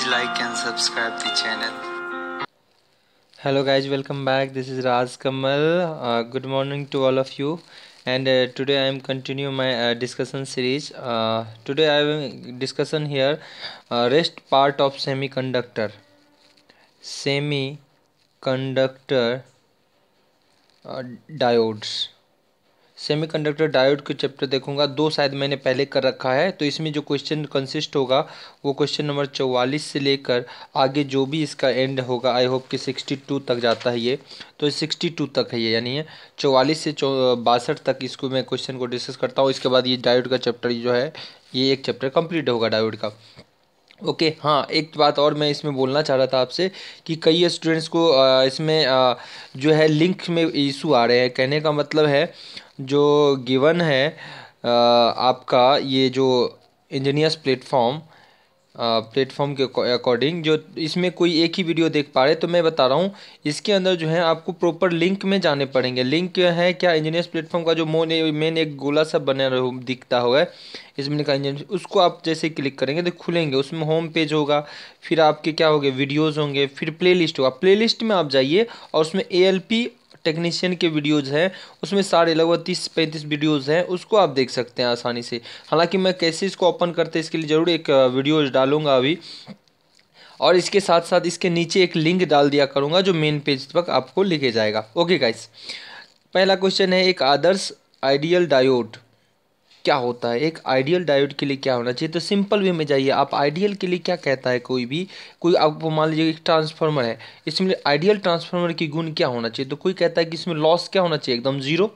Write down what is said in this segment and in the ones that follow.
please like and subscribe the channel hello guys welcome back this is Raz Kamal uh, good morning to all of you and uh, today I am continue my uh, discussion series uh, today I will discussion here uh, rest part of semiconductor semiconductor uh, diodes semiconductor diode के chapter देखूंगा दो शायद मैंने पहले कर रखा है तो इसमें जो क्वेश्चन कंसिस्ट होगा वो क्वेश्चन नंबर चौवालीस से लेकर आगे जो भी इसका एंड होगा आई होप कि सिक्सटी टू तक जाता है ये तो सिक्सटी टू तक है ये यानी है चौवालीस से बासठ तक इसको मैं क्वेश्चन को डिस्कस करता हूँ इसके बाद ये डायोड का चैप्टर जो है ये एक चैप्टर कम्प्लीट होगा डायोड का ओके okay, हाँ एक बात और मैं इसमें बोलना चाह रहा था आपसे कि कई स्टूडेंट्स को इसमें जो है लिंक में इशू आ रहे हैं कहने का मतलब है जो गिवन है आपका ये जो इंजीनियर्स प्लेटफॉर्म प्लेटफॉर्म के अकॉर्डिंग जो इसमें कोई एक ही वीडियो देख पा रहे तो मैं बता रहा हूँ इसके अंदर जो है आपको प्रॉपर लिंक में जाने पड़ेंगे लिंक है क्या इंजीनियर्स प्लेटफॉर्म का जो मोन मेन एक गोला सा बना रहो दिखता होगा इसमें का इंजीनियर उसको आप जैसे क्लिक करेंगे तो खुलेंगे उसमें होम पेज होगा फिर आपके क्या होंगे वीडियोज़ होंगे फिर प्ले लिस्ट होगा प्ले लिस्ट में आप जाइए और उसमें ए टेक्नीशियन के वीडियोज़ हैं उसमें सारे लगभग तीस पैंतीस वीडियोज़ हैं उसको आप देख सकते हैं आसानी से हालांकि मैं कैसे इसको ओपन करते इसके लिए ज़रूर एक वीडियोज़ डालूंगा अभी और इसके साथ साथ इसके नीचे एक लिंक डाल दिया करूँगा जो मेन पेज तक आपको लिखे जाएगा ओके गाइस पहला क्वेश्चन है एक आदर्श आइडियल डायोड क्या होता है एक आइडियल डायोड के लिए क्या होना चाहिए तो सिंपल वे में जाइए आप आइडियल के लिए क्या कहता है कोई भी कोई आप मान लीजिए एक ट्रांसफार्मर है इसमें आइडियल ट्रांसफार्मर की गुण क्या होना चाहिए तो कोई कहता है कि इसमें लॉस क्या होना चाहिए एकदम ज़ीरो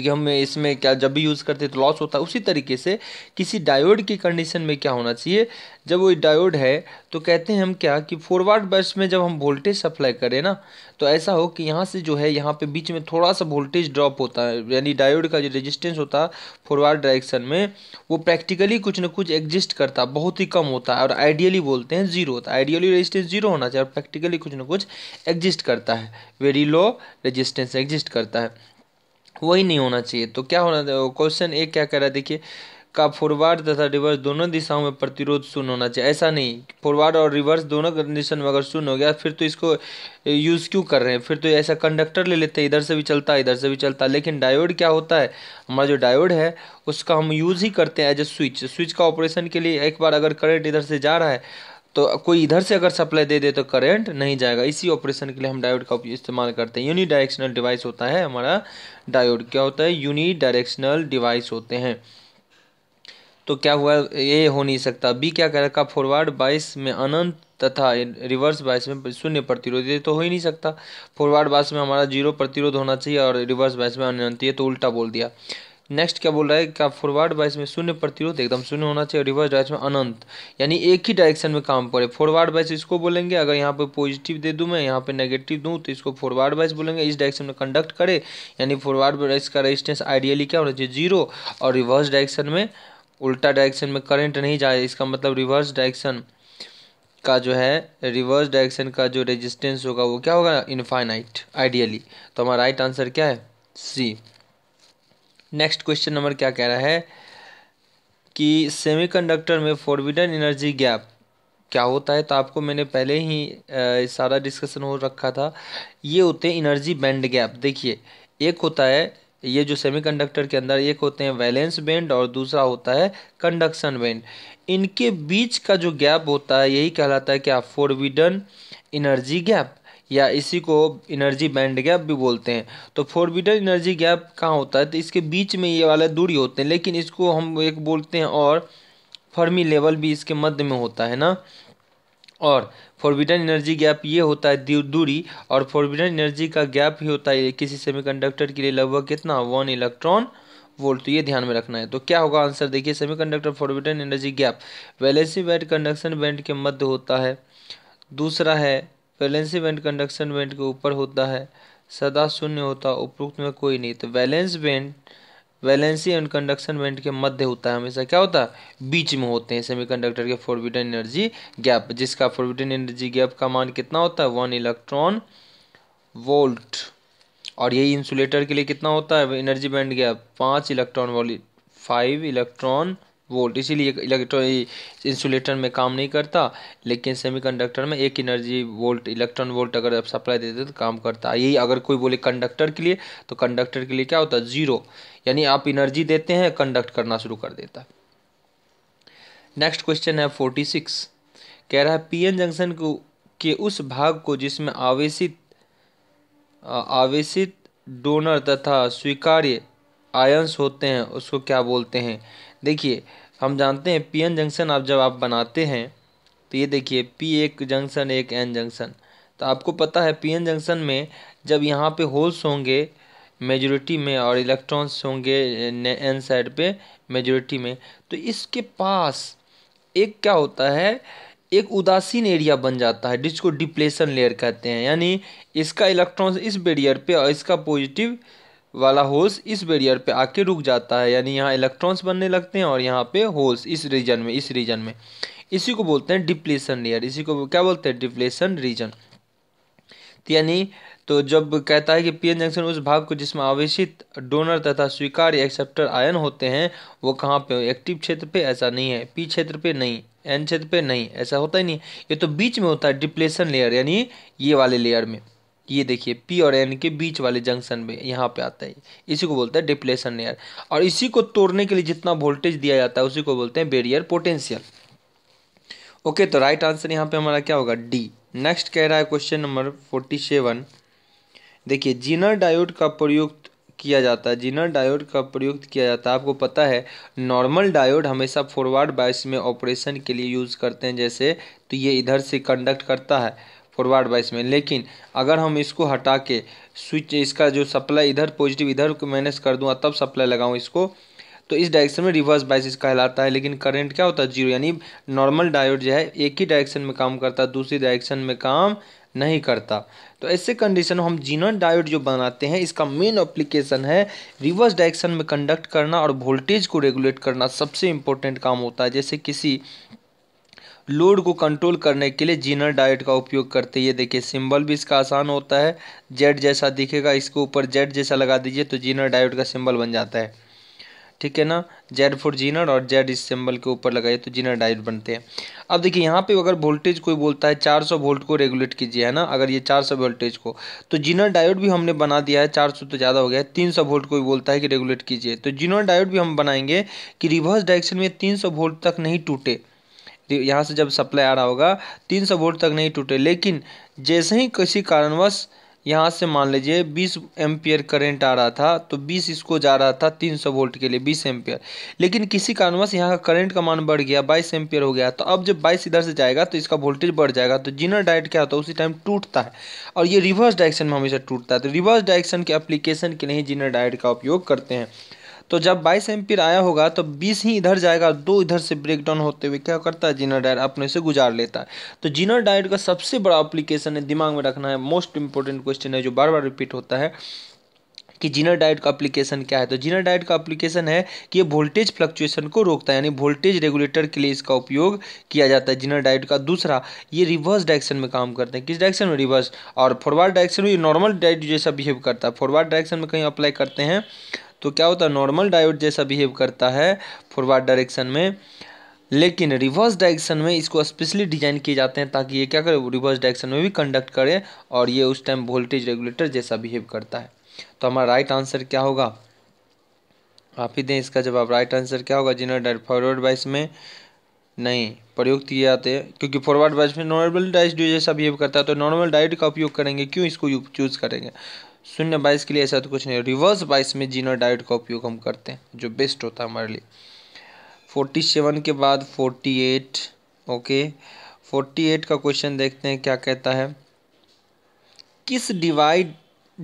क्योंकि हम इसमें क्या जब भी यूज़ करते तो लॉस होता है उसी तरीके से किसी डायोड की कंडीशन में क्या होना चाहिए जब वो डायोड है तो कहते हैं हम क्या कि फॉरवर्ड बस में जब हम वोल्टेज सप्लाई करें ना तो ऐसा हो कि यहाँ से जो है यहाँ पे बीच में थोड़ा सा वोल्टेज ड्रॉप होता है यानी डायोड का जो रेजिस्टेंस होता है फॉरवर्ड डायरेक्शन में वो प्रैक्टिकली कुछ ना कुछ एग्जिस्ट करता बहुत ही कम होता है और आइडियली बोलते हैं जीरो होता है आइडियली रजिस्टेंस जीरो होना चाहिए और प्रैक्टिकली कुछ ना कुछ एग्जिस्ट करता है वेरी लो रजिस्टेंस एग्जिस्ट करता है वही नहीं होना चाहिए तो क्या होना क्वेश्चन एक क्या कह रहा है देखिए का फॉरवर्ड तथा रिवर्स दोनों दिशाओं में प्रतिरोध शून्य होना चाहिए ऐसा नहीं फॉरवर्ड और रिवर्स दोनों कंडीशन में अगर शून्य हो गया फिर तो इसको यूज़ क्यों कर रहे हैं फिर तो ऐसा कंडक्टर ले लेते हैं इधर से भी चलता है इधर से भी चलता है लेकिन डायोड क्या होता है हमारा जो डायोड है उसका हम यूज़ ही करते हैं एज ए स्विच स्विच का ऑपरेशन के लिए एक बार अगर करंट इधर से जा रहा है तो कोई इधर से अगर सप्लाई दे दे तो करंट नहीं जाएगा इसी ऑपरेशन के लिए हम डायोड का इस्तेमाल करते हैं यूनी डायरेक्शनल डिवाइस होता है हमारा डायोड क्या होता है यूनी डायरेक्शनल डिवाइस होते हैं तो क्या हुआ ये हो नहीं सकता बी क्या कह रखा फॉरवर्ड बाइस में अनंत तथा रिवर्स बाइस में शून्य प्रतिरोध ये तो हो ही नहीं सकता फॉरवर्ड बाइस में हमारा जीरो प्रतिरोध होना चाहिए और रिवर्स बाइस में अनंत ये तो उल्टा बोल दिया नेक्स्ट क्या बोल रहा है क्या फॉरवर्ड बाइस में शून्य प्रतिरोध एकदम शून्य होना चाहिए रिवर्स डाइस में अनंत यानी एक ही डायरेक्शन में काम करे फॉरवर्ड बाइस इसको बोलेंगे अगर यहाँ पे पॉजिटिव दे दूँ मैं यहाँ पे नेगेटिव दूँ तो इसको फॉरवर्ड बाइस बोलेंगे इस डायरेक्शन में कंडक्ट करे यानी फॉरवर्ड बाइस का रजिस्टेंस आइडियली क्या होना चाहिए जीरो और रिवर्स डायरेक्शन में उल्टा डायरेक्शन में करेंट नहीं जाए इसका मतलब रिवर्स डायरेक्शन का जो है रिवर्स डायरेक्शन का जो रेजिस्टेंस होगा वो क्या होगा इनफाइनाइट आइडियली तो हमारा राइट आंसर क्या है सी नेक्स्ट क्वेश्चन नंबर क्या कह रहा है कि सेमीकंडक्टर में फोरविडन एनर्जी गैप क्या होता है तो आपको मैंने पहले ही आ, सारा डिस्कशन हो रखा था ये होते हैं एनर्जी बैंड गैप देखिए एक होता है ये जो सेमीकंडक्टर के अंदर एक होते हैं वैलेंस बैंड और दूसरा होता है कंडक्शन बैंड इनके बीच का जो गैप होता है यही कहलाता है क्या फोरविडन एनर्जी गैप या इसी को एनर्जी बैंड गैप भी बोलते हैं तो फोरबिडन एनर्जी गैप कहाँ होता है तो इसके बीच में ये वाला दूरी होते हैं लेकिन इसको हम एक बोलते हैं और फर्मी लेवल भी इसके मध्य में होता है ना और फॉरबिडन एनर्जी गैप ये होता है दूरी और फॉरबिडन एनर्जी का गैप ही होता है किसी सेमीकंडक्टर के लिए लगभग कितना वन इलेक्ट्रॉन वोल्ट तो ये ध्यान में रखना है तो क्या होगा आंसर देखिए semiconductor forbidden energy gap valency band conduction band के मध्य होता है दूसरा है वैलेंसी बैंड कंडक्शन बैंड के ऊपर होता है सदा शून्य होता है उपरोक्त में कोई नहीं तो valence band valency and conduction band के मध्य होता है हमेशा क्या होता है बीच में होते हैं सेमीकंडक्टर के फोरबिडन एनर्जी गैप जिसका फोरबिडन एनर्जी गैप का मान कितना होता है वन इलेक्ट्रॉन वोल्ट और यही इंसुलेटर के लिए कितना होता है एनर्जी बैंड गैप पाँच electron volt five electron volt इसीलिए इलेक्ट्रॉन इंसुलेटर में काम नहीं करता लेकिन सेमीकंडक्टर में एक एनर्जी वोल्ट इलेक्ट्रॉन वोल्ट अगर आप सप्लाई देते तो काम करता है यही अगर कोई बोले कंडक्टर के लिए तो कंडक्टर के लिए क्या होता है जीरो यानी आप एनर्जी देते हैं कंडक्ट करना शुरू कर देता नेक्स्ट क्वेश्चन है फोर्टी सिक्स कह रहा है पीएन जंक्शन को के उस भाग को जिसमें आवेशित आवेशित डोनर तथा स्वीकार्य आयंस होते हैं उसको क्या बोलते हैं देखिए हम जानते हैं पी एन जंक्शन आप जब आप बनाते हैं तो ये देखिए पी एक जंक्शन एक एन जंक्शन तो आपको पता है पी एन जंक्शन में जब यहाँ पे होल्स होंगे मेजोरिटी में और इलेक्ट्रॉन्स होंगे एन साइड पे मेजोरिटी में तो इसके पास एक क्या होता है एक उदासीन एरिया बन जाता है जिसको डिप्लेशन लेयर कहते हैं यानी इसका इलेक्ट्रॉन्स इस बेरियर पे और इसका पॉजिटिव वाला होल्स इस बैरियर पे आके रुक जाता है यानी यहाँ इलेक्ट्रॉन्स बनने लगते हैं और यहाँ पे होल्स इस रीजन में इस रीजन में इसी को बोलते हैं डिप्लेशन लेयर इसी को क्या बोलते हैं डिप्लेशन रीजन तो यानी तो जब कहता है कि पीएन जंक्शन उस भाग को जिसमें आवेशित डोनर तथा स्वीकार एक्सेप्टर आयन होते हैं वो कहाँ पे एक्टिव क्षेत्र पे ऐसा नहीं है पी क्षेत्र पे नहीं एन क्षेत्र पे नहीं ऐसा होता ही नहीं ये तो बीच में होता है डिप्लेशन लेयर यानी ये वाले लेयर में ये देखिए पी और एन के बीच वाले जंक्शन में यहाँ पे आता है इसी को बोलते हैं डिप्लेशन एयर और इसी को तोड़ने के लिए जितना वोल्टेज दिया जाता है उसी को बोलते हैं बेरियर पोटेंशियल ओके तो राइट आंसर यहाँ पे हमारा क्या होगा डी नेक्स्ट कह रहा है क्वेश्चन नंबर फोर्टी सेवन देखिए जीनर डायोड का प्रयोग किया जाता है जीनर डायोड का प्रयोग किया जाता है आपको पता है नॉर्मल डायोड हमेशा फॉरवर्ड बायस में ऑपरेशन के लिए यूज़ करते हैं जैसे तो ये इधर से कंडक्ट करता है फॉरवर्ड बाइस में लेकिन अगर हम इसको हटा के स्विच इसका जो सप्लाई इधर पॉजिटिव इधर को कर दूँ तब सप्लाई लगाऊँ इसको तो इस डायरेक्शन में रिवर्स बाइसिस कहलाता है लेकिन करंट क्या होता है जीरो यानी नॉर्मल डायोड जो है एक ही डायरेक्शन में काम करता है दूसरी डायरेक्शन में काम नहीं करता तो ऐसे कंडीशन हम जीनोन डायोड जो बनाते हैं इसका मेन एप्लीकेशन है रिवर्स डायरेक्शन में कंडक्ट करना और वोल्टेज को रेगुलेट करना सबसे इम्पोर्टेंट काम होता है जैसे किसी लोड को कंट्रोल करने के लिए जीनर डाइट का उपयोग करते हैं ये देखिए सिंबल भी इसका आसान होता है जेड जैसा दिखेगा इसके ऊपर जेड जैसा लगा दीजिए तो जीनर डाइट का सिंबल बन जाता है ठीक है ना जेड फॉर जीनर और जेड इस सिंबल के ऊपर लगाइए तो जीनर डाइट बनते हैं अब देखिए यहाँ पे अगर वोल्टेज कोई बोलता है 400 वोल्ट को रेगुलेट कीजिए है ना अगर ये 400 वोल्टेज को तो जीनर डायोड भी हमने बना दिया है 400 तो ज़्यादा हो गया है 300 वोल्ट कोई बोलता है कि रेगुलेट कीजिए तो जीनर डायोड भी हम बनाएंगे कि रिवर्स डायरेक्शन में तीन वोल्ट तक नहीं टूटे तो यहाँ से जब सप्लाई आ रहा होगा तीन सौ वोल्ट तक नहीं टूटे लेकिन जैसे ही किसी कारणवश यहाँ से मान लीजिए 20 एम्पियर करंट आ रहा था तो 20 इसको जा रहा था 300 वोल्ट के लिए 20 एम्पियर लेकिन किसी कारणवश यहाँ का करंट का मान बढ़ गया 22 एम्पियर हो गया तो अब जब 22 इधर से जाएगा तो इसका वोल्टेज बढ़ जाएगा तो जिनर डायरेक्ट क्या होता है उसी टाइम टूटता है और ये रिवर्स डायरेक्शन में हमेशा टूटता है तो रिवर्स डायरेक्शन के एप्लीकेशन के लिए जिनर डायरेक्ट का उपयोग करते हैं तो जब बाईस एम्पियर आया होगा तो बीस ही इधर जाएगा दो इधर से ब्रेक डाउन होते हुए क्या करता है जीनर डायर अपने से गुजार लेता है तो जीनर डायर का सबसे बड़ा अप्लीकेशन है दिमाग में रखना है मोस्ट इंपॉर्टेंट क्वेश्चन है जो बार बार रिपीट होता है कि जीनर डाइट का एप्लीकेशन क्या है तो जीनर डाइट का एप्लीकेशन है कि ये वोल्टेज फ्लक्चुएशन को रोकता है यानी वोल्टेज रेगुलेटर के लिए इसका उपयोग किया जाता है जीनर डाइट का दूसरा ये रिवर्स डायरेक्शन में काम करते हैं किस डायरेक्शन में रिवर्स और फॉरवर्ड डायरेक्शन में ये नॉर्मल डाइट जैसा बिहेव करता है फॉरवर्ड डायरेक्शन में कहीं अप्लाई करते हैं तो क्या होता है नॉर्मल डायोड जैसा बिहेव करता है फॉरवर्ड डायरेक्शन में लेकिन रिवर्स डायरेक्शन में इसको स्पेशली डिजाइन किए जाते हैं ताकि ये क्या करे रिवर्स डायरेक्शन में भी कंडक्ट करे और ये उस टाइम वोल्टेज रेगुलेटर जैसा बिहेव करता है तो हमारा राइट आंसर क्या होगा आप ही दें इसका जवाब राइट आंसर क्या होगा जिनर डायर फॉरवर्ड बाइस में नहीं प्रयुक्त किए जाते हैं क्योंकि फॉरवर्ड बाइस में नॉर्मल डाइस जैसा बिहेव करता है तो नॉर्मल डाइट का उपयोग करेंगे क्यों इसको चूज करेंगे शून्य बाइस के लिए ऐसा तो कुछ नहीं रिवर्स बाइस में जीनो डाइट का उपयोग हम करते हैं जो बेस्ट होता है हमारे लिए फोर्टी सेवन के बाद forty eight okay forty eight का क्वेश्चन देखते हैं क्या कहता है किस डिवाइड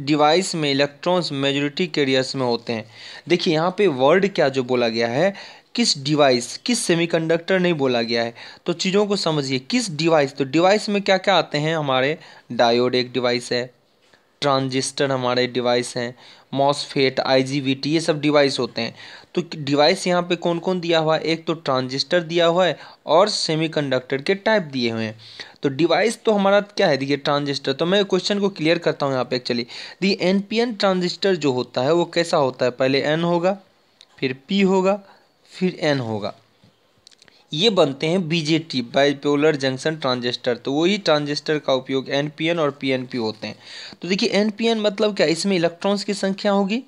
डिवाइस में इलेक्ट्रॉन्स मेजोरिटी कैरियर्स में होते हैं देखिए यहाँ पे वर्ड क्या जो बोला गया है किस डिवाइस किस सेमीकंडक्टर नहीं बोला गया है तो चीज़ों को समझिए किस डिवाइस तो डिवाइस में क्या क्या आते हैं हमारे डायोड एक डिवाइस है ट्रांजिस्टर हमारे डिवाइस हैं मॉसफेट आईजीबीटी ये सब डिवाइस होते हैं तो डिवाइस यहाँ पे कौन कौन दिया हुआ है एक तो ट्रांजिस्टर दिया हुआ है और सेमीकंडक्टर के टाइप दिए हुए हैं तो डिवाइस तो हमारा क्या है देखिए ट्रांजिस्टर तो मैं क्वेश्चन को क्लियर करता हूँ यहाँ पे actually the N P N transistor जो होता है वो कैसा होता है पहले एन होगा फिर पी होगा फिर एन होगा ये बनते हैं बीजेटी बाइपोलर जंक्शन ट्रांजिस्टर तो वही ट्रांजिस्टर का उपयोग एनपीएन और पीएनपी होते हैं तो देखिए एनपीएन मतलब क्या इसमें इलेक्ट्रॉन्स की संख्या होगी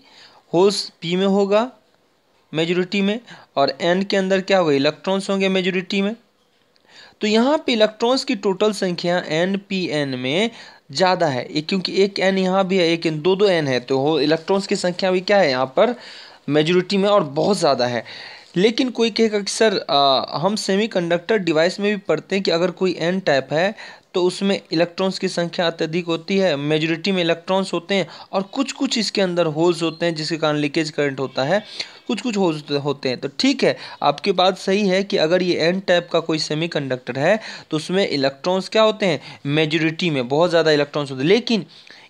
होल्स पी में होगा मेजोरिटी में और एन के अंदर क्या होगा इलेक्ट्रॉन्स होंगे मेजोरिटी में तो यहाँ पे इलेक्ट्रॉन्स की टोटल संख्या एन पी एन में ज़्यादा है क्योंकि एक एन यहाँ भी है एक एन दो दो एन है तो इलेक्ट्रॉन्स की संख्या भी क्या है यहाँ पर मेजोरिटी में और बहुत ज़्यादा है लेकिन कोई कहेगा कि सर आ, हम सेमीकंडक्टर डिवाइस में भी पढ़ते हैं कि अगर कोई एन टाइप है तो उसमें इलेक्ट्रॉन्स की संख्या अत्यधिक होती है मेजोरिटी में इलेक्ट्रॉन्स होते हैं और कुछ कुछ इसके अंदर होल्स होते हैं जिसके कारण लीकेज करंट होता है कुछ कुछ होल्स होते हैं तो ठीक है आपकी बात सही है कि अगर ये एन टाइप का कोई सेमीकंडक्टर है तो उसमें इलेक्ट्रॉन्स क्या होते हैं मेजोरिटी में बहुत ज़्यादा इलेक्ट्रॉन्स होते हैं लेकिन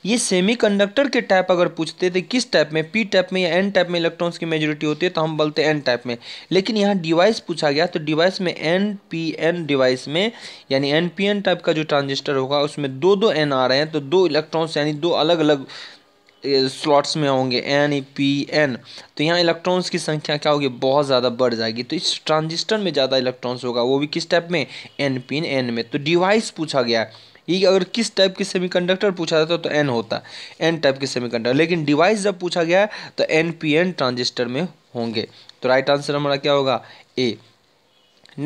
ये सेमीकंडक्टर के टाइप अगर पूछते थे किस टाइप में पी टाइप में या एन टाइप में इलेक्ट्रॉन्स की मेजोरिटी होती है तो हम बोलते हैं एन टाइप में लेकिन यहाँ डिवाइस पूछा गया तो डिवाइस में एन पी एन डिवाइस में यानी एन पी एन टाइप का जो ट्रांजिस्टर होगा उसमें दो दो एन आ रहे हैं तो दो इलेक्ट्रॉन्स यानी दो अलग अलग स्लॉट्स में होंगे एन पी एन तो यहाँ इलेक्ट्रॉन्स की संख्या क्या होगी बहुत ज़्यादा बढ़ जाएगी तो इस ट्रांजिस्टर में ज़्यादा इलेक्ट्रॉन्स होगा वो भी किस टाइप में एन पी एन में तो डिवाइस पूछा गया है ये अगर किस टाइप के सेमीकंडक्टर पूछा जाता तो एन होता एन टाइप के सेमीकंडक्टर लेकिन डिवाइस जब पूछा गया तो एन पी एन ट्रांजिस्टर में होंगे तो राइट आंसर हमारा क्या होगा ए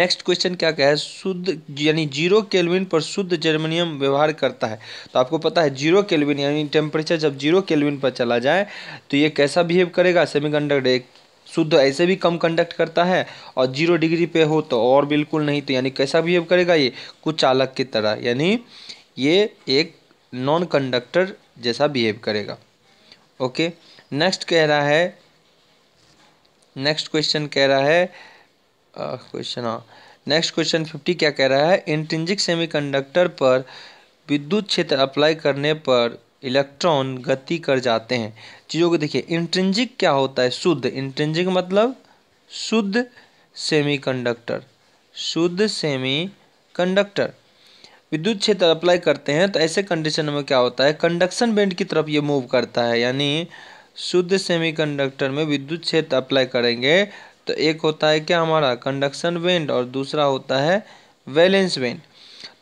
नेक्स्ट क्वेश्चन क्या क्या है शुद्ध यानी जीरो केल्विन पर शुद्ध जर्मनियम व्यवहार करता है तो आपको पता है जीरो केल्विन यानी टेम्परेचर जब जीरो केल्विन पर चला जाए तो ये कैसा बिहेव करेगा सेमीकंडक्टर एक शुद्ध ऐसे भी कम कंडक्ट करता है और जीरो डिग्री पे हो तो और बिल्कुल नहीं तो यानी कैसा बिहेव करेगा ये कुछ चालक की तरह यानी ये एक नॉन कंडक्टर जैसा बिहेव करेगा ओके नेक्स्ट कह रहा है नेक्स्ट क्वेश्चन कह रहा है क्वेश्चन हाँ नेक्स्ट क्वेश्चन फिफ्टी क्या कह रहा है इंट्रिंजिक सेमीकंडक्टर पर विद्युत क्षेत्र अप्लाई करने पर इलेक्ट्रॉन गति कर जाते हैं चीज़ों को देखिए इंट्रेंजिक क्या होता है शुद्ध इंट्रेंजिक मतलब शुद्ध सेमीकंडक्टर शुद्ध सेमीकंडक्टर विद्युत क्षेत्र अप्लाई करते हैं तो ऐसे कंडीशन में क्या होता है कंडक्शन बैंड की तरफ ये मूव करता है यानी शुद्ध सेमीकंडक्टर में विद्युत क्षेत्र अप्लाई करेंगे तो एक होता है क्या हमारा कंडक्शन बैंड और दूसरा होता है वैलेंस बैंड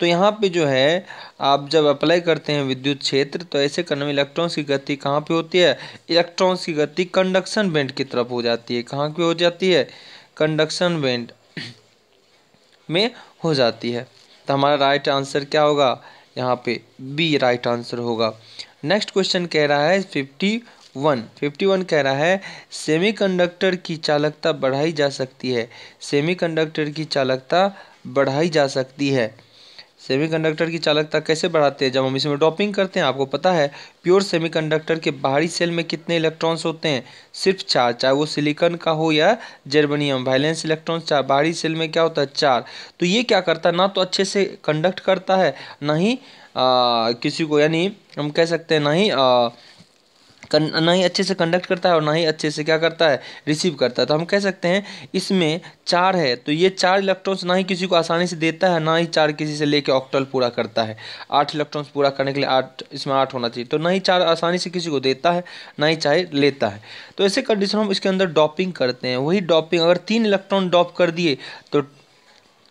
तो यहाँ पे जो है आप जब अप्लाई करते हैं विद्युत क्षेत्र तो ऐसे करने में इलेक्ट्रॉन्स की गति कहाँ पे होती है इलेक्ट्रॉन्स की गति कंडक्शन बेंड की तरफ हो जाती है कहाँ पे हो जाती है कंडक्शन बेंड में हो जाती है तो हमारा राइट आंसर क्या होगा यहाँ पे बी राइट आंसर होगा नेक्स्ट क्वेश्चन कह रहा है फिफ्टी वन फिफ्टी वन कह रहा है सेमीकंडक्टर की चालकता बढ़ाई जा सकती है सेमीकंडक्टर की चालकता बढ़ाई जा सकती है सेमीकंडक्टर की चालकता कैसे बढ़ाते हैं जब हम इसमें डॉपिंग करते हैं आपको पता है प्योर सेमीकंडक्टर के बाहरी सेल में कितने इलेक्ट्रॉन्स होते हैं सिर्फ चार चाहे वो सिलिकॉन का हो या जर्मनियम वायलेंस इलेक्ट्रॉन्स चार बाहरी सेल में क्या होता है चार तो ये क्या करता है ना तो अच्छे से कंडक्ट करता है ना ही आ, किसी को यानी हम कह सकते हैं ना ही आ, ना ही अच्छे से कंडक्ट करता है और ना ही अच्छे से क्या करता है रिसीव करता है तो हम कह सकते हैं इसमें चार है तो ये चार इलेक्ट्रॉन्स ना ही किसी को आसानी से देता है ना ही चार किसी से लेके ऑक्टल पूरा करता है आठ इलेक्ट्रॉन्स पूरा करने के लिए आठ इसमें आठ होना चाहिए तो ना ही चार आसानी से किसी को देता है ना ही चाहे लेता है तो ऐसे कंडीशन हम इसके अंदर डॉपिंग करते हैं वही डॉपिंग अगर तीन इलेक्ट्रॉन डॉप कर दिए तो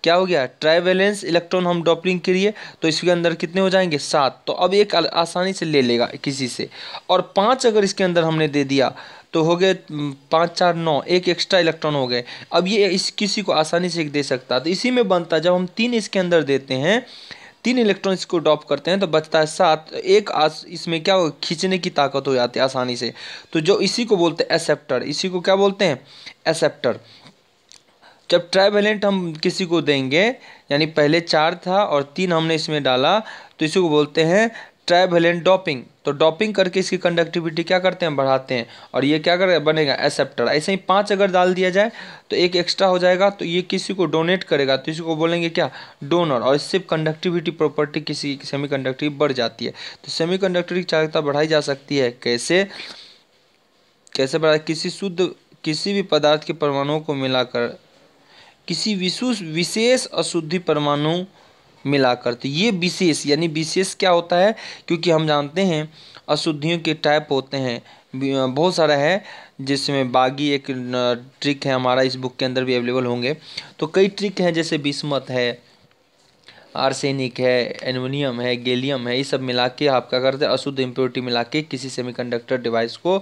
क्या हो गया ट्राइवेलेंस इलेक्ट्रॉन हम डॉपलिंग के लिए तो इसके अंदर कितने हो जाएंगे सात तो अब एक आसानी से ले लेगा किसी से और पाँच अगर इसके अंदर हमने दे दिया तो हो गए पाँच चार नौ एक एक्स्ट्रा इलेक्ट्रॉन हो गए अब ये इस किसी को आसानी से एक दे सकता तो इसी में बनता जब हम तीन इसके अंदर देते हैं तीन इलेक्ट्रॉन इसको ड्रॉप करते हैं तो बचता है सात एक आस इसमें क्या हो खींचने की ताकत हो जाती है आसानी से तो जो इसी को बोलते हैं एसेप्टर इसी को क्या बोलते हैं एसेप्टर जब ट्राइवेलेंट हम किसी को देंगे यानी पहले चार था और तीन हमने इसमें डाला तो इसी को बोलते हैं ट्राइवेलेंट डॉपिंग तो डॉपिंग करके इसकी कंडक्टिविटी क्या करते हैं बढ़ाते हैं और ये क्या कर बनेगा एसेप्टर ऐसे ही पाँच अगर डाल दिया जाए तो एक एक्स्ट्रा हो जाएगा तो ये किसी को डोनेट करेगा तो इसी को बोलेंगे क्या डोनर और इससे कंडक्टिविटी प्रॉपर्टी किसी की सेमी कंडक्टिव बढ़ जाती है तो सेमी कंडक्टिव की चालकता बढ़ाई जा सकती है कैसे कैसे बढ़ा किसी शुद्ध किसी भी पदार्थ के परमाणुओं को मिलाकर किसी विशुष विशेष अशुद्धि परमाणु मिलाकर तो ये विशेष यानी विशेष क्या होता है क्योंकि हम जानते हैं अशुद्धियों के टाइप होते हैं बहुत सारा है जिसमें बागी एक ट्रिक है हमारा इस बुक के अंदर भी अवेलेबल होंगे तो कई ट्रिक हैं जैसे बिस्मत है आर्सेनिक है एनमोनियम है गैलियम है ये सब मिला के आप क्या करते हैं अशुद्ध इम्प्योरिटी मिला के किसी सेमीकंडक्टर डिवाइस को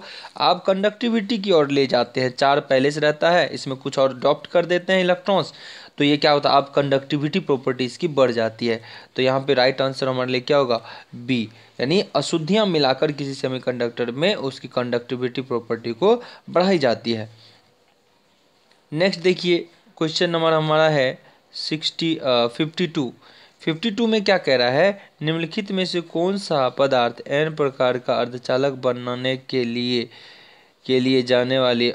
आप कंडक्टिविटी की ओर ले जाते हैं चार पहले से रहता है इसमें कुछ और अडॉप्ट कर देते हैं इलेक्ट्रॉन्स तो ये क्या होता है आप कंडक्टिविटी प्रॉपर्टीज़ की बढ़ जाती है तो यहाँ पे राइट आंसर हमारे लिए क्या होगा बी यानी अशुद्धियाँ मिलाकर किसी सेमीकंडक्टर में उसकी कंडक्टिविटी प्रॉपर्टी को बढ़ाई जाती है नेक्स्ट देखिए क्वेश्चन नंबर हमारा है सिक्सटी फिफ्टी टू 52 में क्या कह रहा है निम्नलिखित में से कौन सा पदार्थ एन प्रकार का अर्धचालक बनाने के लिए के लिए जाने वाली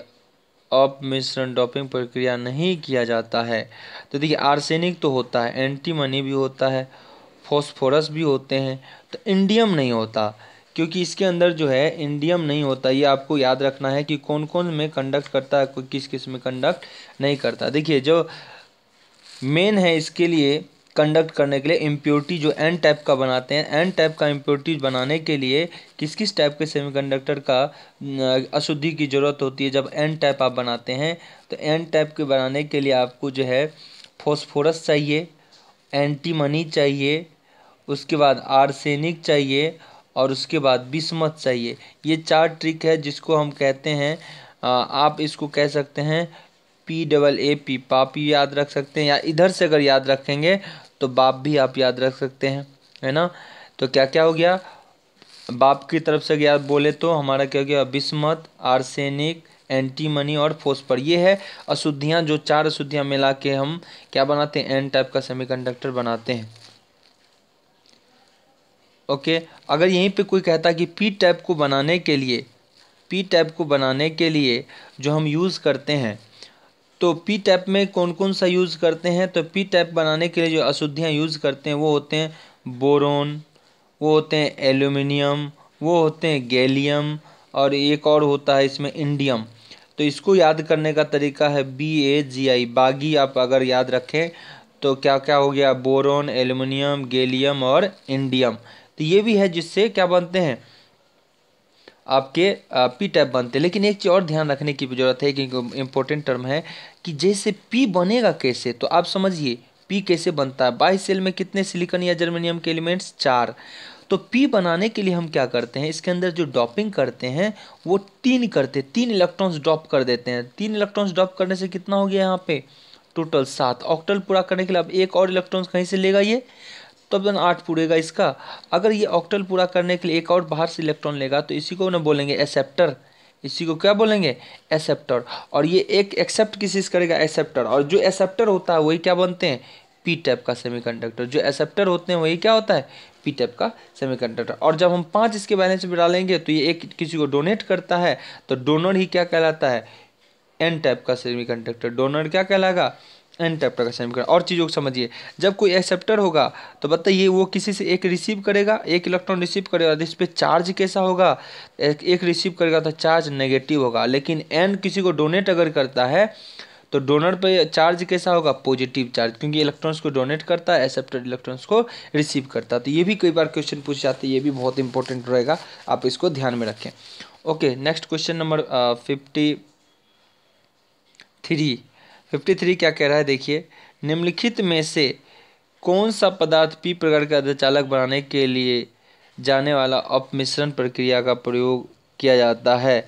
अप मिश्रण डॉपिंग प्रक्रिया नहीं किया जाता है तो देखिए आर्सेनिक तो होता है एंटीमनी भी होता है फॉस्फोरस भी होते हैं तो इंडियम नहीं होता क्योंकि इसके अंदर जो है इंडियम नहीं होता ये आपको याद रखना है कि कौन कौन में कंडक्ट करता है कोई किस किस में कंडक्ट नहीं करता देखिए जो मेन है इसके लिए कंडक्ट करने के लिए इम्प्योरिटी जो एन टाइप का बनाते हैं एन टाइप का इम्प्योरिटी बनाने के लिए किस किस टाइप के सेमीकंडक्टर का अशुद्धि की ज़रूरत होती है जब एन टाइप आप बनाते हैं तो एन टाइप के बनाने के लिए आपको जो है फॉस्फोरस चाहिए एंटीमनी चाहिए उसके बाद आर्सेनिक चाहिए और उसके बाद बिस्मत चाहिए ये चार ट्रिक है जिसको हम कहते हैं आप इसको कह सकते हैं पी डबल ए पी पाप भी याद रख सकते हैं या इधर से अगर याद रखेंगे तो बाप भी आप याद रख सकते हैं है ना तो क्या क्या हो गया बाप की तरफ से याद बोले तो हमारा क्या हो गया बिस्मत आर्सेनिक एंटी मनी और फोस्पर ये है अशुद्धियाँ जो चार अशुद्धियाँ मिला के हम क्या बनाते हैं एन टाइप का सेमीकंडक्टर बनाते हैं ओके अगर यहीं पे कोई कहता कि पी टाइप को बनाने के लिए पी टाइप को बनाने के लिए जो हम यूज़ करते हैं तो पी टैप में कौन कौन सा यूज़ करते हैं तो पी टैप बनाने के लिए जो अशुद्धियाँ यूज़ करते हैं वो होते हैं बोरोन वो होते हैं एल्यूमिनियम वो होते हैं गैलियम और एक और होता है इसमें इंडियम तो इसको याद करने का तरीका है बी ए जी आई बागी आप अगर याद रखें तो क्या क्या हो गया बोरोन एल्यूमिनियम गैलियम और इंडियम तो ये भी है जिससे क्या बनते हैं आपके पी टाइप बनते हैं लेकिन एक चीज़ और ध्यान रखने की ज़रूरत है क्योंकि इम्पोर्टेंट टर्म है कि जैसे पी बनेगा कैसे तो आप समझिए पी कैसे बनता है बाईस सेल में कितने सिलिकन या जर्मेनियम के एलिमेंट्स चार तो पी बनाने के लिए हम क्या करते हैं इसके अंदर जो डॉपिंग करते हैं वो तीन करते हैं तीन इलेक्ट्रॉन्स डॉप कर देते हैं तीन इलेक्ट्रॉन्स ड्रॉप करने से कितना हो गया यहाँ पे टोटल सात ऑक्टल पूरा करने के लिए अब एक और इलेक्ट्रॉन्स कहीं से लेगा ये तो ऑप्शन आठ पूरेगा इसका अगर ये ऑक्टल पूरा करने के लिए एक और बाहर से इलेक्ट्रॉन लेगा तो इसी को ना बोलेंगे एसेप्टर इसी को क्या बोलेंगे एसेप्टर और ये एक एक्सेप्ट किस चीज़ करेगा एसेप्टर और जो एसेप्टर होता है वही क्या बनते हैं पी टाइप का सेमीकंडक्टर जो एसेप्टर होते हैं वही क्या होता है पी टाइप का सेमीकंडक्टर और जब हम पाँच इसके बैलेंस में डालेंगे तो ये एक किसी को डोनेट करता है तो डोनर ही क्या कहलाता है एन टाइप का कंडक्टर डोनर क्या कहलाएगा एन टाइप का सेमी और चीज़ों को समझिए जब कोई एक्सेप्टर होगा तो बताइए वो किसी से एक रिसीव करेगा एक इलेक्ट्रॉन रिसीव करेगा तो इस पर चार्ज कैसा होगा एक, एक रिसीव करेगा तो चार्ज नेगेटिव होगा लेकिन एन किसी को डोनेट अगर करता है तो डोनर पे चार्ज कैसा होगा पॉजिटिव चार्ज क्योंकि इलेक्ट्रॉन्स को डोनेट करता है एक्सेप्टेड इलेक्ट्रॉन्स को रिसीव करता है तो ये भी कई बार क्वेश्चन पूछ जाते हैं ये भी बहुत इंपॉर्टेंट रहेगा आप इसको ध्यान में रखें okay next question number fifty three fifty three क्या कह रहा है देखिए निम्नलिखित में से कौन सा पदार्थ पी प्रकार का अर्धचालक बनाने के लिए जाने वाला अपमिश्रण प्रक्रिया का प्रयोग किया जाता है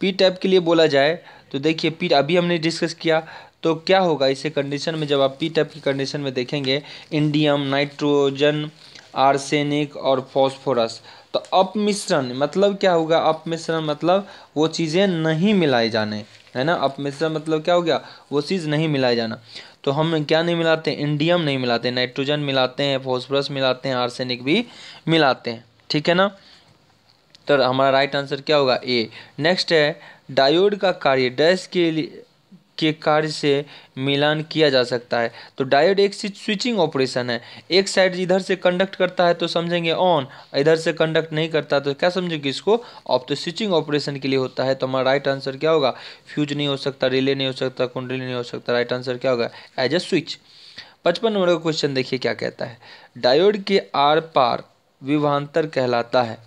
पी टाइप के लिए बोला जाए तो देखिए पी अभी हमने डिस्कस किया तो क्या होगा इसे कंडीशन में जब आप पी टाइप की कंडीशन में देखेंगे इंडियम नाइट्रोजन आर्सेनिक और फॉस्फोरस तो अपमिश्रण मतलब क्या होगा अपमिश्रण मतलब वो चीज़ें नहीं मिलाई जाने है ना अब मिश्रा मतलब क्या हो गया वो चीज़ नहीं मिलाया जाना तो हम क्या नहीं मिलाते इंडियम नहीं मिलाते नाइट्रोजन मिलाते हैं फॉस्फोरस मिलाते हैं आर्सेनिक भी मिलाते हैं ठीक है ना तो हमारा राइट आंसर क्या होगा ए नेक्स्ट है डायोड का कार्य डैश के लिए के कार्य से मिलान किया जा सकता है तो डायोड एक स्विचिंग ऑपरेशन है एक साइड इधर से कंडक्ट करता है तो समझेंगे ऑन इधर से कंडक्ट नहीं करता तो क्या समझेंगे इसको ऑफ तो स्विचिंग ऑपरेशन के लिए होता है तो हमारा राइट आंसर क्या होगा फ्यूज नहीं हो सकता रिले नहीं हो सकता कुंडली नहीं हो सकता राइट आंसर क्या होगा एज ए स्विच पचपन नंबर का क्वेश्चन देखिए क्या कहता है डायोड के आर पार विभांतर कहलाता है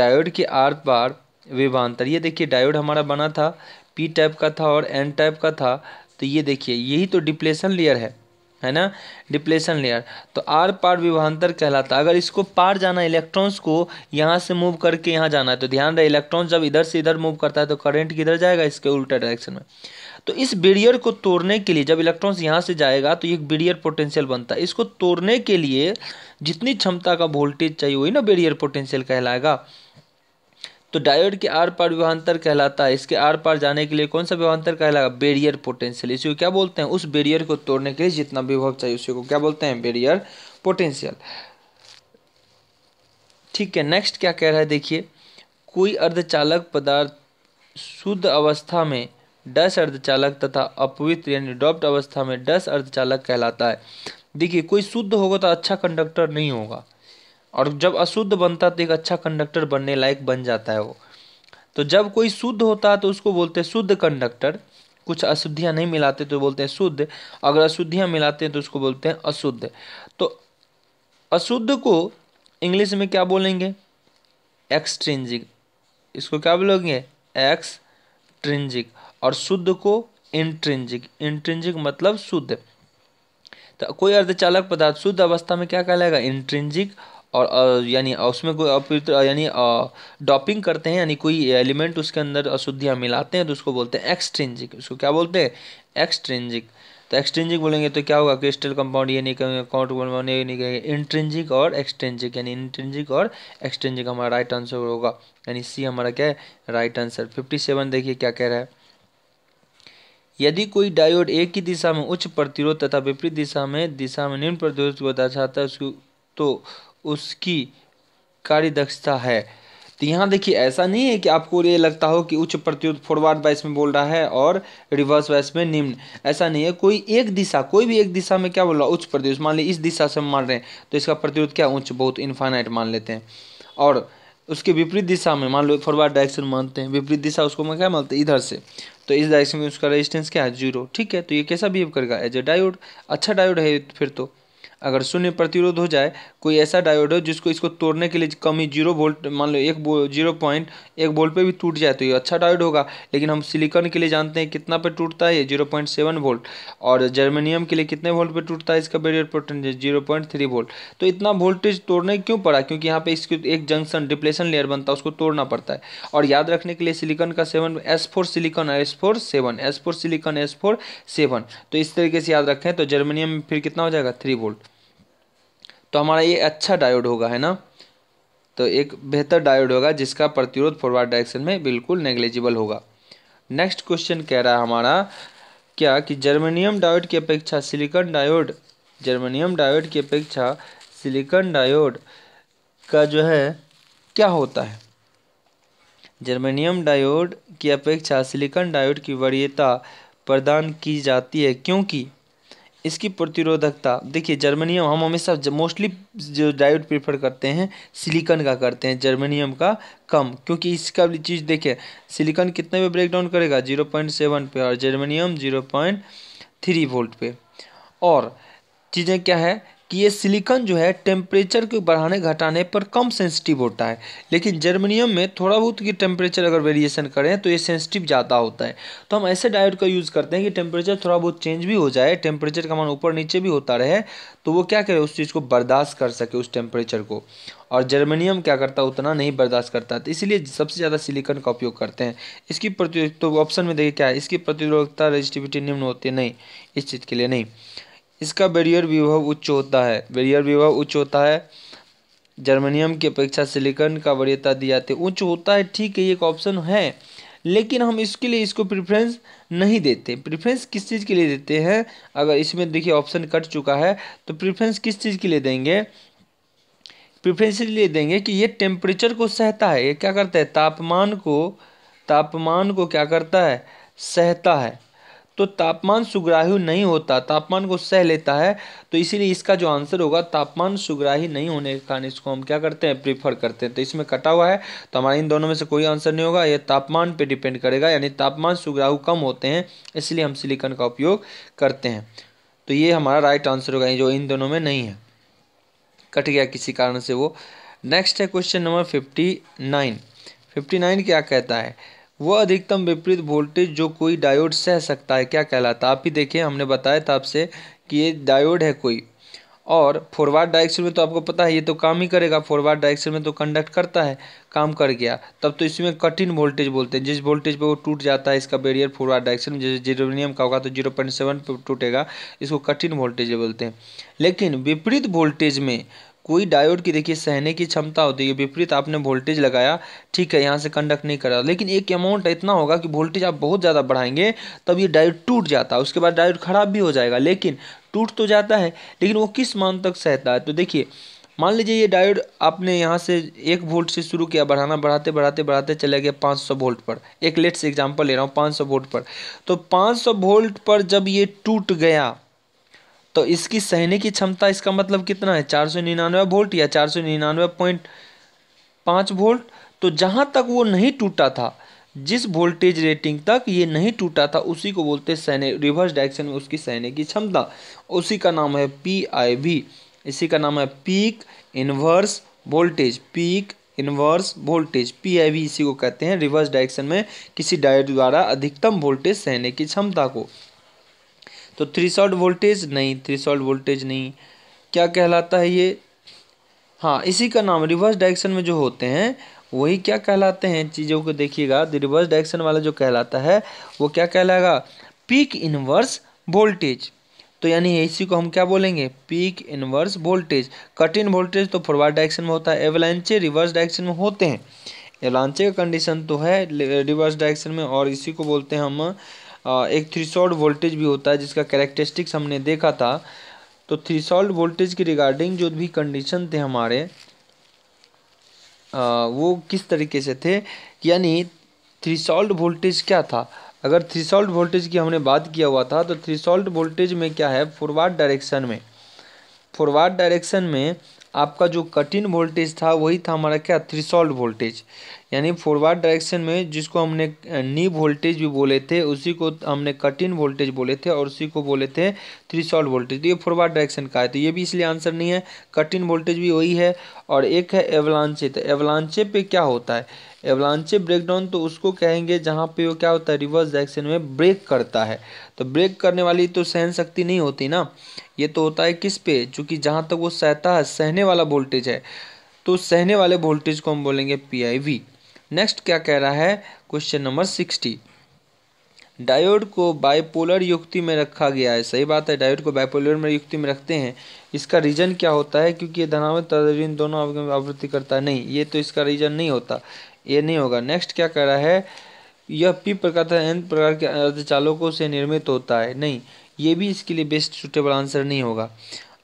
डायोड के आर पार विभांतर ये देखिए डायोड हमारा बना था पी टाइप का था और एन टाइप का था तो ये देखिए यही तो डिप्लेशन लेयर है है ना डिप्लेशन लेयर तो आर पार विभांतर कहलाता है अगर इसको पार जाना इलेक्ट्रॉन्स को यहाँ से मूव करके यहाँ जाना है तो ध्यान रहे इलेक्ट्रॉन जब इधर से इधर मूव करता है तो करंट किधर जाएगा इसके उल्टा डायरेक्शन में तो इस बेरियर को तोड़ने के लिए जब इलेक्ट्रॉन्स यहाँ से जाएगा तो एक बेरियर पोटेंशियल बनता है इसको तोड़ने के लिए जितनी क्षमता का वोल्टेज चाहिए वही ना बेरियर पोटेंशियल कहलाएगा तो डायोड के आर पार विभांतर कहलाता है इसके आर पार जाने के लिए कौन सा विभांतर कहलाएगा बेरियर पोटेंशियल इसी को क्या बोलते हैं उस बेरियर को तोड़ने के लिए जितना विभव चाहिए उसी को क्या बोलते हैं बेरियर पोटेंशियल ठीक है नेक्स्ट क्या कह रहा है देखिए कोई अर्धचालक पदार्थ शुद्ध अवस्था में डस अर्धचालक तथा अपवित्र यानी डॉप्ट अवस्था में डस अर्धचालक कहलाता है देखिए कोई शुद्ध होगा तो अच्छा कंडक्टर नहीं होगा और जब अशुद्ध बनता तो एक अच्छा कंडक्टर बनने लायक बन जाता है वो तो जब कोई शुद्ध होता है तो उसको बोलते हैं शुद्ध कंडक्टर कुछ अशुद्धियाँ नहीं मिलाते तो बोलते हैं शुद्ध अगर अशुद्धियाँ मिलाते हैं तो उसको बोलते हैं अशुद्ध तो अशुद्ध को इंग्लिश में क्या बोलेंगे एक्सट्रेंजिक इसको क्या बोलेंगे ट्रेंजिक और शुद्ध को इंट्रेंजिक इंट्रेंजिक मतलब शुद्ध तो कोई अर्धचालक पदार्थ शुद्ध अवस्था में क्या कहलाएगा इंट्रेंजिक और यानी उसमें कोई अपवित्र यानी डॉपिंग करते हैं यानी कोई एलिमेंट उसके अंदर अशुद्धियाँ मिलाते हैं तो उसको बोलते हैं एक्सट्रेंजिक उसको क्या बोलते हैं एक्सट्रेंजिक तो एक्सट्रेंजिक बोलेंगे तो क्या होगा क्रिस्टल कंपाउंड ये नहीं कहेंगे काउंट कंपाउंड ये नहीं कहेंगे इंट्रेंजिक और एक्सट्रेंजिक यानी इंट्रेंजिक और एक्सट्रेंजिक हमारा राइट आंसर होगा यानी सी हमारा क्या है राइट आंसर फिफ्टी सेवन देखिए क्या कह रहा है यदि कोई डायोड एक ही दिशा में उच्च प्रतिरोध तथा विपरीत दिशा में दिशा में निम्न प्रतिरोध को दर्शाता है उसको तो उसकी कार्य दक्षता है तो यहाँ देखिए ऐसा नहीं है कि आपको ये लगता हो कि उच्च प्रतियोगित फॉरवर्ड बाइस में बोल रहा है और रिवर्स बाइस में निम्न ऐसा नहीं है कोई एक दिशा कोई भी एक दिशा में क्या बोल रहा उच्च प्रतियोगित मान लीजिए इस दिशा से हम मान रहे हैं तो इसका प्रतियोगित क्या उच्च बहुत इन्फाइनाइट मान लेते हैं और उसके विपरीत दिशा में मान लो फॉरवर्ड डायरेक्शन मानते हैं विपरीत दिशा उसको मैं क्या मानते हैं इधर से तो इस डायरेक्शन में उसका रेजिस्टेंस क्या है जीरो ठीक है तो ये कैसा बिहेव करेगा एज ए डायोड अच्छा डायोड है फिर तो अगर शून्य प्रतिरोध हो जाए कोई ऐसा डायोड हो जिसको इसको तोड़ने के लिए कम ही जीरो वोल्ट मान लो एक जीरो पॉइंट एक वोल्ट पे भी टूट जाए तो ये अच्छा डायोड होगा लेकिन हम सिलिकॉन के लिए जानते हैं कितना पे टूटता है ये जीरो पॉइंट सेवन वोल्ट और जर्मेनियम के लिए कितने वोल्ट पे टूटता है इसका बेरियर प्रोटेंट जीरो पॉइंट थ्री वोल्ट तो इतना वोल्टेज तोड़ने क्यों पड़ा क्योंकि यहाँ पर इसको एक जंक्शन डिप्लेशन लेयर बनता है उसको तोड़ना पड़ता है और याद रखने के लिए सिलिकन का seven S four silicon S four seven S four silicon S four seven तो इस तरीके से याद रखें तो जर्मेनियम फिर कितना हो जाएगा थ्री वोल्ट तो हमारा ये अच्छा डायोड होगा है ना तो एक बेहतर डायोड होगा जिसका प्रतिरोध फॉरवर्ड डायरेक्शन में बिल्कुल नेग्लेजिबल होगा नेक्स्ट क्वेश्चन कह रहा है हमारा क्या कि जर्मेनियम डायोड की अपेक्षा सिलिकॉन डायोड जर्मेनियम डायोड की अपेक्षा सिलिकॉन डायोड का जो है क्या होता है जर्मेनियम डायोड की अपेक्षा सिलिकॉन डायोड की वरीयता प्रदान की जाती है क्योंकि इसकी प्रतिरोधकता देखिए जर्मनियम हम हमेशा मोस्टली जो डायोड प्रेफर करते हैं सिलिकन का करते हैं जर्मनियम का कम क्योंकि इसका भी चीज़ देखिए सिलिकन कितने पे ब्रेक डाउन करेगा जीरो पॉइंट सेवन पे और germanium zero point three volt पे और चीज़ें क्या है कि ये सिलिकॉन जो है टेम्परेचर के बढ़ाने घटाने पर कम सेंसिटिव होता है लेकिन जर्मनियम में थोड़ा बहुत की टेम्परेचर अगर वेरिएशन करें तो ये सेंसिटिव ज़्यादा होता है तो हम ऐसे डायोड का यूज़ करते हैं कि टेम्परेचर थोड़ा बहुत चेंज भी हो जाए टेम्परेचर का मान ऊपर नीचे भी होता रहे तो वो क्या करे उस चीज़ को बर्दाश्त कर सके उस टेम्परेचर को और जर्मेनियम क्या करता है उतना नहीं बर्दाश्त करता तो इसीलिए सबसे ज़्यादा सिलिकन का उपयोग करते हैं इसकी प्रति तो ऑप्शन में देखिए क्या है इसकी प्रतिरोधकता रेजिस्टिविटी निम्न होती है नहीं इस चीज़ के लिए नहीं इसका बैरियर विभव उच्च होता है बैरियर विभव उच्च होता है जर्मनियम की अपेक्षा सिलिकॉन का वरीयता दिया है उच्च होता है ठीक है ये एक ऑप्शन है लेकिन हम इसके लिए इसको प्रेफरेंस नहीं देते प्रेफरेंस किस चीज़ के लिए देते हैं अगर इसमें देखिए ऑप्शन कट चुका है तो प्रेफरेंस किस चीज़ के लिए देंगे प्रेफरेंस इसलिए देंगे कि ये टेम्परेचर को सहता है ये क्या करता है तापमान को तापमान को क्या करता है सहता है तो तापमान सुग्राही नहीं होता तापमान को सह लेता है तो इसीलिए इसका जो आंसर होगा तापमान सुग्राही नहीं होने के कारण इसको हम क्या करते हैं प्रीफर करते हैं तो इसमें कटा हुआ है तो हमारे इन दोनों में से कोई आंसर नहीं होगा यह तापमान पर डिपेंड करेगा यानी तापमान सुग्राहु कम होते हैं इसलिए हम सिलिकन का उपयोग करते हैं तो ये हमारा राइट आंसर होगा जो इन दोनों में नहीं है कट गया किसी कारण से वो नेक्स्ट है question number fifty nine fifty nine क्या कहता है वह अधिकतम विपरीत वोल्टेज जो कोई डायोड सह सकता है क्या कहलाता है आप ही देखिए हमने बताया था आपसे कि ये डायोड है कोई और फॉरवर्ड डायरेक्शन में तो आपको पता है ये तो काम ही करेगा फॉरवर्ड डायरेक्शन में तो कंडक्ट करता है काम कर गया तब तो इसमें कठिन वोल्टेज बोलते हैं जिस वोल्टेज पे वो टूट जाता है इसका बैरियर फॉरवर्ड डायरेक्शन में जैसे जीरोनियम का होगा तो जीरो पॉइंट सेवन पर टूटेगा इसको कठिन वोल्टेज बोलते हैं लेकिन विपरीत वोल्टेज में कोई डायोड की देखिए सहने की क्षमता होती है विपरीत आपने वोल्टेज लगाया ठीक है यहाँ से कंडक्ट नहीं करा लेकिन एक अमाउंट इतना होगा कि वोल्टेज आप बहुत ज़्यादा बढ़ाएंगे तब ये डायोड टूट जाता है उसके बाद डायोड ख़राब भी हो जाएगा लेकिन टूट तो जाता है लेकिन वो किस मान तक सहता है तो देखिए मान लीजिए ये डायोड आपने यहाँ से एक वोल्ट से शुरू किया बढ़ाना बढ़ाते बढ़ाते बढ़ाते चले गए 500 वोल्ट पर एक लेट से एग्जांपल ले रहा हूँ 500 वोल्ट पर तो 500 वोल्ट पर जब ये टूट गया तो इसकी सहने की क्षमता इसका मतलब कितना है चार सौ निन्यानवे वोल्ट या चार सौ निन्यानवे पॉइंट पाँच वोल्ट तो जहाँ तक वो नहीं टूटा था जिस वोल्टेज रेटिंग तक ये नहीं टूटा था उसी को बोलते सहने रिवर्स डायरेक्शन में उसकी सहने की क्षमता उसी का नाम है पी आई वी इसी का नाम है peak inverse voltage peak inverse voltage P I V इसी को कहते हैं रिवर्स डायरेक्शन में किसी डायर द्वारा अधिकतम वोल्टेज सहने की क्षमता को तो थ्री शॉर्ट वोल्टेज नहीं थ्री शॉर्ट वोल्टेज नहीं क्या कहलाता है ये हाँ इसी का नाम रिवर्स डायरेक्शन में जो होते हैं वही क्या कहलाते हैं चीज़ों को देखिएगा तो रिवर्स डायरेक्शन वाला जो कहलाता है वो क्या कहलाएगा पीक इनवर्स वोल्टेज तो यानी इसी को हम क्या बोलेंगे peak inverse voltage cut in voltage तो फॉरवर्ड डायरेक्शन में होता है एवलांचे रिवर्स डायरेक्शन में होते हैं एवलांचे का कंडीशन तो है रिवर्स डायरेक्शन में और इसी को बोलते हैं हम एक सॉल्ट वोल्टेज भी होता है जिसका कैरेक्टरिस्टिक्स हमने देखा था तो सॉल्ट वोल्टेज के रिगार्डिंग जो भी कंडीशन थे हमारे आ, वो किस तरीके से थे यानी थ्रीसॉल्ड वोल्टेज क्या था अगर थ्रीसॉल्ड वोल्टेज की हमने बात किया हुआ था तो थ्रीसॉल्ड वोल्टेज में क्या है फॉरवर्ड डायरेक्शन में फॉरवर्ड डायरेक्शन में आपका जो कठिन वोल्टेज था वही था हमारा क्या थ्रीसॉल्ड वोल्टेज यानी फॉरवर्ड डायरेक्शन में जिसको हमने नी वोल्टेज भी बोले थे उसी को हमने कट इन वोल्टेज बोले थे और उसी को बोले थे थ्री सॉल्ट वोल्टेज तो ये फॉरवर्ड डायरेक्शन का है तो ये भी इसलिए आंसर नहीं है कट इन वोल्टेज भी वही है और एक है एवलांचे तो एवलांचे पे क्या होता है एवलांचे ब्रेकडाउन तो उसको कहेंगे जहाँ पे वो क्या होता है रिवर्स डायरेक्शन में ब्रेक करता है तो ब्रेक करने वाली तो सहन शक्ति नहीं होती ना ये तो होता है किस पे चूँकि जहाँ तक वो सहता है सहने वाला वोल्टेज है तो सहने वाले वोल्टेज को हम बोलेंगे पी आई वी नेक्स्ट क्या कह रहा है क्वेश्चन नंबर सिक्सटी डायोड को बाइपोलर युक्ति में रखा गया है सही बात है डायोड को बाइपोलर में युक्ति में रखते हैं इसका रीजन क्या होता है क्योंकि ये धनावत ऋण दोनों आवृत्ति करता है नहीं ये तो इसका रीजन नहीं होता ये नहीं होगा नेक्स्ट क्या कह रहा है यह पी प्रकार तथा एन प्रकार के अर्धचालकों से निर्मित होता है नहीं ये भी इसके लिए बेस्ट सुटेबल आंसर नहीं होगा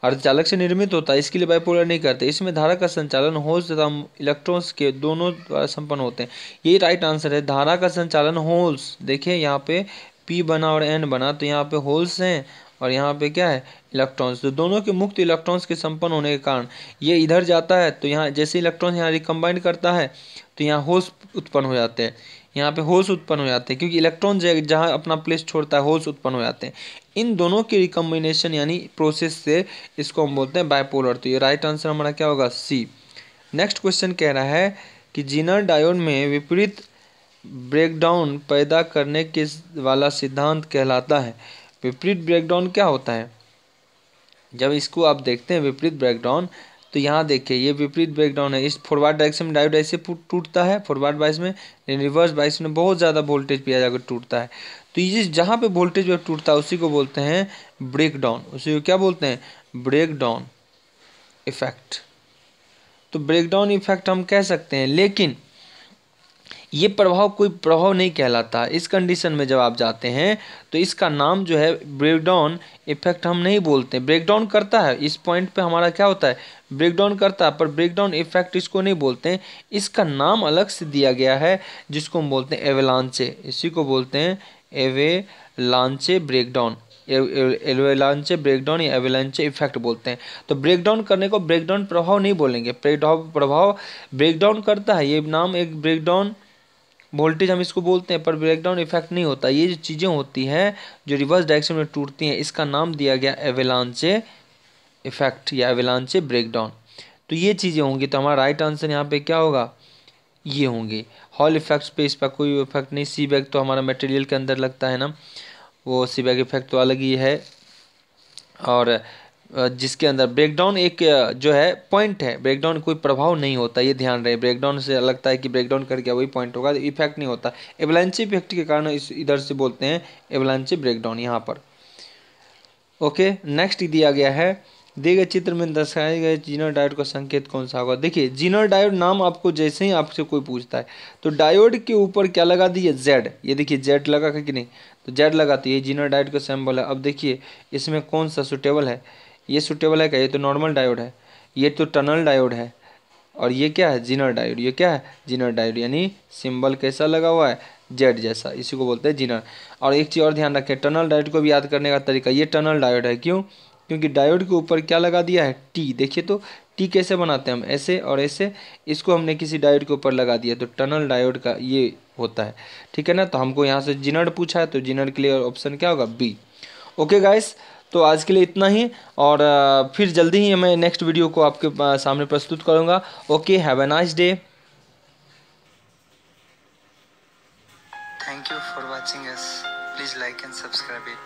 अर्धचालक से निर्मित होता है इसके लिए बाइपोलर नहीं करते इसमें धारा का संचालन होल्स तथा इलेक्ट्रॉन्स के दोनों द्वारा संपन्न होते हैं ये राइट आंसर है धारा का संचालन होल्स देखिए यहाँ पे पी बना और एन बना तो यहाँ पे होल्स हैं और यहाँ पे क्या है इलेक्ट्रॉन्स तो दोनों के मुक्त इलेक्ट्रॉन्स के संपन्न होने के कारण ये इधर जाता है तो यहाँ जैसे इलेक्ट्रॉन्स यहाँ रिकम्बाइंड करता है तो यहाँ होल्स उत्पन्न हो जाते हैं यहाँ पे होल्स उत्पन्न हो जाते हैं क्योंकि इलेक्ट्रॉन जहाँ अपना प्लेस छोड़ता है होल्स उत्पन्न हो जाते हैं इन दोनों के रिकम्बिनेशन यानी प्रोसेस से इसको हम बोलते हैं बायपोलर तो ये राइट आंसर हमारा क्या होगा सी नेक्स्ट क्वेश्चन कह रहा है कि जीनर डायोड में विपरीत ब्रेकडाउन पैदा करने के वाला सिद्धांत कहलाता है विपरीत ब्रेकडाउन क्या होता है जब इसको आप देखते हैं विपरीत ब्रेकडाउन तो यहाँ देखिए ये विपरीत ब्रेकडाउन है इस फॉरवर्ड डायरेक्शन में डायोड ऐसे टूटता है फॉरवर्ड बाइस में रिवर्स बाइस में बहुत ज़्यादा वोल्टेज पे जाकर टूटता है तो ये जहाँ पे वोल्टेज पर टूटता है उसी को बोलते हैं ब्रेक डाउन उसी को क्या बोलते हैं ब्रेक डाउन इफेक्ट तो ब्रेक डाउन इफेक्ट हम कह सकते हैं लेकिन ये प्रभाव कोई प्रभाव नहीं कहलाता इस कंडीशन में जब आप जाते हैं तो इसका नाम जो है ब्रेकडाउन इफेक्ट हम नहीं बोलते ब्रेकडाउन करता है इस पॉइंट पे हमारा क्या होता है ब्रेकडाउन करता है पर ब्रेकडाउन इफेक्ट इसको नहीं बोलते हैं इसका नाम अलग से दिया गया है जिसको हम बोलते हैं एवेलांचे इसी को बोलते हैं एवे लांचे ब्रेकडाउन एवेलांचे ब्रेकडाउन या एवेलांचे इफेक्ट बोलते हैं तो ब्रेकडाउन करने को ब्रेकडाउन प्रभाव नहीं बोलेंगे ब्रेकडाउन प्रभाव ब्रेकडाउन करता है ये नाम एक ब्रेकडाउन वोल्टेज हम इसको बोलते हैं पर ब्रेकडाउन इफेक्ट नहीं होता ये जो चीज़ें होती हैं जो रिवर्स डायरेक्शन में टूटती हैं इसका नाम दिया गया एवेलांचे इफेक्ट या एवेलांचे ब्रेकडाउन तो ये चीज़ें होंगी तो हमारा राइट आंसर यहाँ पे क्या होगा ये होंगे हॉल इफेक्ट्स पे इस पर कोई इफेक्ट नहीं सी बैग तो हमारा मटेरियल के अंदर लगता है ना वो सी बैग इफेक्ट तो अलग ही है और जिसके अंदर ब्रेकडाउन एक जो है पॉइंट है ब्रेकडाउन कोई प्रभाव नहीं होता ये ध्यान रहे ब्रेकडाउन से लगता है कि ब्रेकडाउन कर गया वही पॉइंट होगा इफेक्ट नहीं होता एवलांची इफेक्ट के कारण इस इधर से बोलते हैं एवलांची ब्रेकडाउन यहाँ पर ओके नेक्स्ट दिया गया है दिए गए चित्र में दर्शाए गए जीनर डायोड का संकेत कौन सा होगा देखिए जीनर डायोड नाम आपको जैसे ही आपसे कोई पूछता है तो डायोड के ऊपर क्या लगा दिए जेड ये देखिए जेड लगा कि नहीं तो जेड लगा तो ये जीनर डायोड का सैम्बल है अब देखिए इसमें कौन सा सुटेबल है ये सुटेबल है क्या ये तो नॉर्मल डायोड है ये तो टनल डायोड है और ये क्या है जिनर डायोड ये क्या है जिनर डायोड यानी सिंबल कैसा लगा हुआ है जेड जैसा इसी को बोलते हैं जिनर और एक चीज़ और ध्यान रखें टनल डायोड को भी याद करने का तरीका ये टनल डायोड है क्यों क्योंकि डायोड के ऊपर क्या लगा दिया है टी देखिए तो टी कैसे बनाते हैं हम ऐसे और ऐसे इसको हमने किसी डायोड के ऊपर लगा दिया तो टनल डायोड का ये होता है ठीक है ना तो हमको यहाँ से जिनर पूछा है तो जिनर के लिए ऑप्शन क्या होगा बी ओके गाइस तो आज के लिए इतना ही और फिर जल्दी ही मैं नेक्स्ट वीडियो को आपके सामने प्रस्तुत करूँगा okay have a nice day thank you for watching us please like and subscribe it